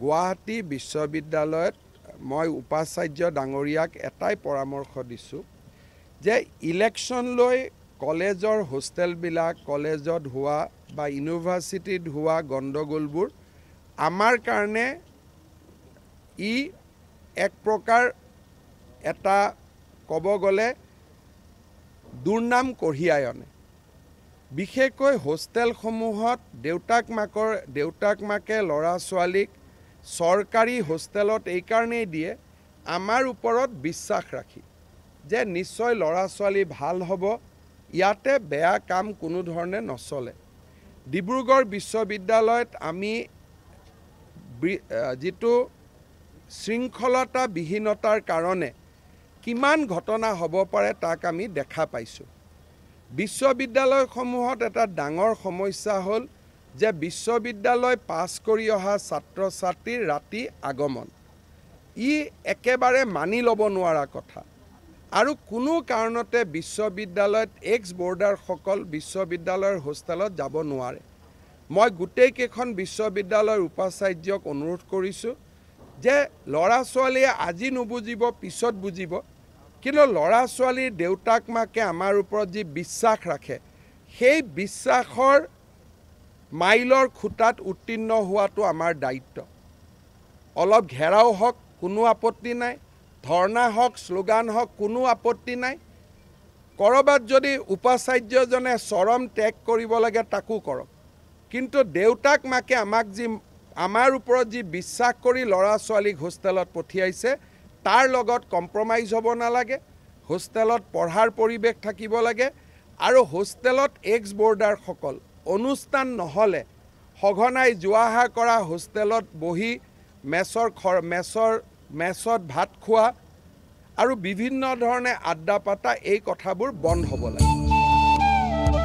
গুৱাহাটী বিশ্ববিদ্যালয়ত মই উপাচাৰ্য ডাঙৰীয়াক এটাই পৰামৰ্শ দিছোঁ যে ইলেকশ্যন লৈ কলেজৰ হোষ্টেলবিলাক কলেজত হোৱা বা ইউনিভাৰ্চিটিত হোৱা গণ্ডগোলবোৰ আমাৰ কাৰণে ই এক প্ৰকাৰ এটা ক'ব গ'লে দুৰ্নাম কঢ়িয়াই আনে বিশেষকৈ হোষ্টেলসমূহত দেউতাক মাকৰ দেউতাক মাকে ল'ৰা ছোৱালীক চৰকাৰী হোষ্টেলত এইকাৰণেই দিয়ে আমাৰ ওপৰত বিশ্বাস ৰাখি যে নিশ্চয় ল'ৰা ছোৱালী ভাল হ'ব ইয়াতে বেয়া কাম কোনো ধৰণে নচলে ডিব্ৰুগড় বিশ্ববিদ্যালয়ত আমি যিটো শৃংখলতা বিহীনতাৰ কাৰণে কিমান ঘটনা হ'ব পাৰে তাক আমি দেখা পাইছোঁ বিশ্ববিদ্যালয়সমূহত এটা ডাঙৰ সমস্যা হ'ল যে বিশ্ববিদ্যালয় পাছ কৰি অহা ছাত্ৰ ছাত্ৰীৰ ৰাতি আগমন ই একেবাৰে মানি ল'ব নোৱাৰা কথা আৰু কোনো কাৰণতে বিশ্ববিদ্যালয়ত এক্স বৰ্ডাৰসকল বিশ্ববিদ্যালয়ৰ হোষ্টেলত যাব নোৱাৰে মই গোটেইকেইখন বিশ্ববিদ্যালয়ৰ উপাচাৰ্যক অনুৰোধ কৰিছোঁ যে ল'ৰা ছোৱালীয়ে আজি নুবুজিব পিছত বুজিব কিন্তু ল'ৰা ছোৱালীৰ দেউতাক মাকে আমাৰ ওপৰত যি বিশ্বাস ৰাখে সেই বিশ্বাসৰ মাইলৰ খুটাত উত্তীৰ্ণ হোৱাটো আমাৰ দায়িত্ব অলপ ঘেৰাও হওক কোনো আপত্তি নাই ধৰ্ণা হওক শ্লোগান হওক কোনো আপত্তি নাই ক'ৰবাত যদি উপাচাৰ্যজনে চৰম ত্যাগ কৰিব লাগে তাকো কৰক কিন্তু দেউতাক মাকে আমাক যি আমাৰ ওপৰত যি বিশ্বাস কৰি ল'ৰা ছোৱালীক হোষ্টেলত পঠিয়াইছে তাৰ লগত কম্প্ৰমাইজ হ'ব নালাগে হোষ্টেলত পঢ়াৰ পৰিৱেশ থাকিব লাগে আৰু হোষ্টেলত এক্স বৰ্ডাৰসকল অনুষ্ঠান নহ'লে সঘনাই যোৱা অহা কৰা হোষ্টেলত বহি মেছৰ খৰ মেছৰ মেছত ভাত খোৱা আৰু বিভিন্ন ধৰণে আড্ডা পাতা এই কথাবোৰ বন্ধ হ'ব লাগে